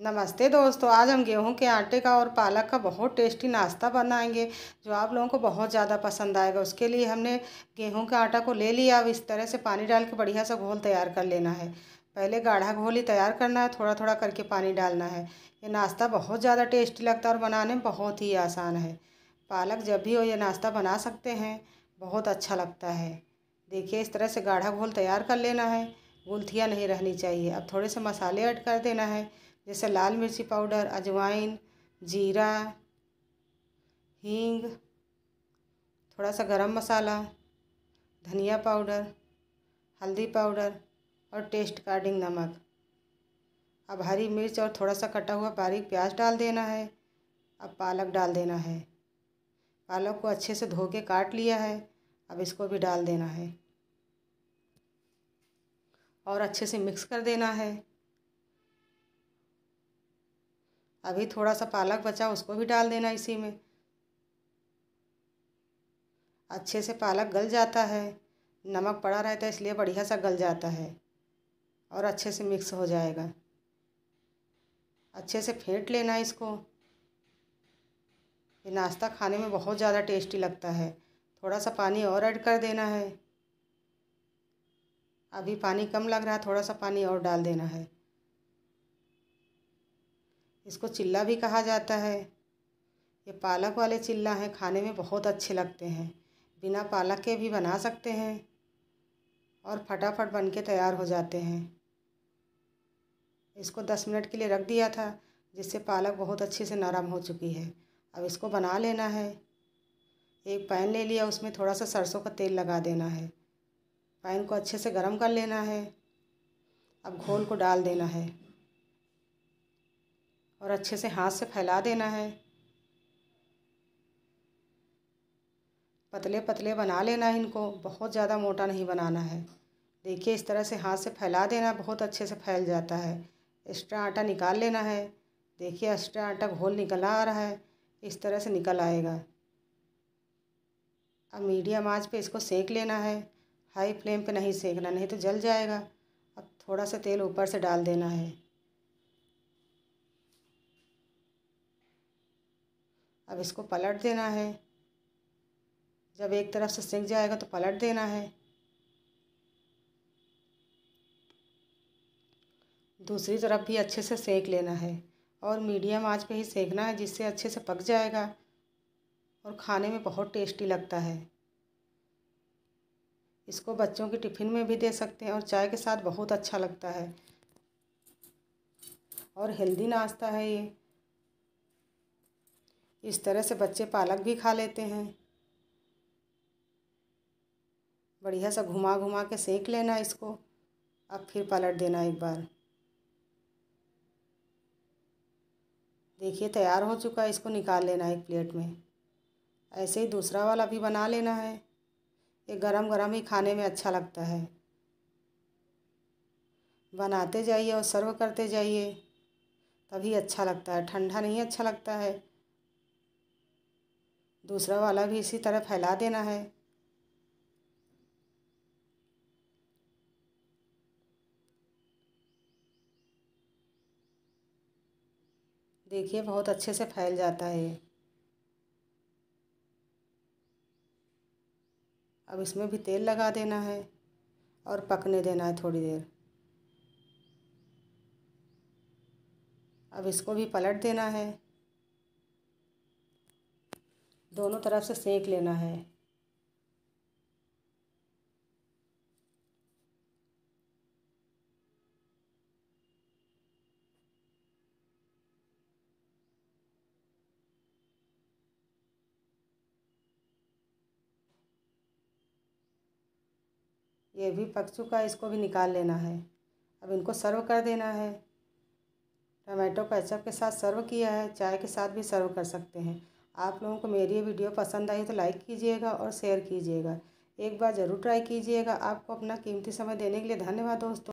नमस्ते दोस्तों आज हम गेहूं के आटे का और पालक का बहुत टेस्टी नाश्ता बनाएंगे जो आप लोगों को बहुत ज़्यादा पसंद आएगा उसके लिए हमने गेहूं का आटा को ले लिया अब इस तरह से पानी डाल के बढ़िया सा घोल तैयार कर लेना है पहले गाढ़ा घोल ही तैयार करना है थोड़ा थोड़ा करके पानी डालना है ये नाश्ता बहुत ज़्यादा टेस्टी लगता है और बनाने में बहुत ही आसान है पालक जब भी हो ये नाश्ता बना सकते हैं बहुत अच्छा लगता है देखिए इस तरह से गाढ़ा घोल तैयार कर लेना है गुलथिया नहीं रहनी चाहिए अब थोड़े से मसाले ऐड कर देना है जैसे लाल मिर्ची पाउडर अजवाइन जीरा हींग थोड़ा सा गरम मसाला धनिया पाउडर हल्दी पाउडर और टेस्ट कार्डिंग नमक अब हरी मिर्च और थोड़ा सा कटा हुआ बारीक प्याज डाल देना है अब पालक डाल देना है पालक को अच्छे से धो के काट लिया है अब इसको भी डाल देना है और अच्छे से मिक्स कर देना है अभी थोड़ा सा पालक बचा उसको भी डाल देना इसी में अच्छे से पालक गल जाता है नमक पड़ा रहता है इसलिए बढ़िया सा गल जाता है और अच्छे से मिक्स हो जाएगा अच्छे से फेंट लेना इसको ये नाश्ता खाने में बहुत ज़्यादा टेस्टी लगता है थोड़ा सा पानी और ऐड कर देना है अभी पानी कम लग रहा है थोड़ा सा पानी और डाल देना है इसको चिल्ला भी कहा जाता है ये पालक वाले चिल्ला हैं खाने में बहुत अच्छे लगते हैं बिना पालक के भी बना सकते हैं और फटाफट बन के तैयार हो जाते हैं इसको दस मिनट के लिए रख दिया था जिससे पालक बहुत अच्छे से नरम हो चुकी है अब इसको बना लेना है एक पैन ले लिया उसमें थोड़ा सा सरसों का तेल लगा देना है पैन को अच्छे से गर्म कर लेना है अब घोल को डाल देना है और अच्छे से हाथ से फैला देना है पतले पतले बना लेना है इनको बहुत ज़्यादा मोटा नहीं बनाना है देखिए इस तरह से हाथ से फैला देना बहुत अच्छे से फैल जाता है एक्स्ट्रा आटा निकाल लेना है देखिए एक्स्ट्रा आटा घोल निकल आ रहा है इस तरह से निकल आएगा अब मीडियम आंच पे इसको सेक लेना है हाई फ्लेम पे नहीं सेकना नहीं तो जल जाएगा अब थोड़ा सा तेल ऊपर से डाल देना है अब इसको पलट देना है जब एक तरफ से सिक जाएगा तो पलट देना है दूसरी तरफ भी अच्छे से सेक लेना है और मीडियम आंच पे ही सेकना है जिससे अच्छे से पक जाएगा और खाने में बहुत टेस्टी लगता है इसको बच्चों के टिफ़िन में भी दे सकते हैं और चाय के साथ बहुत अच्छा लगता है और हेल्दी नाश्ता है ये इस तरह से बच्चे पालक भी खा लेते हैं बढ़िया सा घुमा घुमा के सेंक लेना इसको अब फिर पलट देना एक बार देखिए तैयार हो चुका है इसको निकाल लेना एक प्लेट में ऐसे ही दूसरा वाला भी बना लेना है ये गरम गरम ही खाने में अच्छा लगता है बनाते जाइए और सर्व करते जाइए तभी अच्छा लगता है ठंडा नहीं अच्छा लगता है दूसरा वाला भी इसी तरह फैला देना है देखिए बहुत अच्छे से फैल जाता है अब इसमें भी तेल लगा देना है और पकने देना है थोड़ी देर अब इसको भी पलट देना है दोनों तरफ से सेक लेना है ये भी पक चुका है इसको भी निकाल लेना है अब इनको सर्व कर देना है टमाटो केचप के साथ सर्व किया है चाय के साथ भी सर्व कर सकते हैं आप लोगों को मेरी ये वीडियो पसंद आई तो लाइक कीजिएगा और शेयर कीजिएगा एक बार ज़रूर ट्राई कीजिएगा आपको अपना कीमती समय देने के लिए धन्यवाद दोस्तों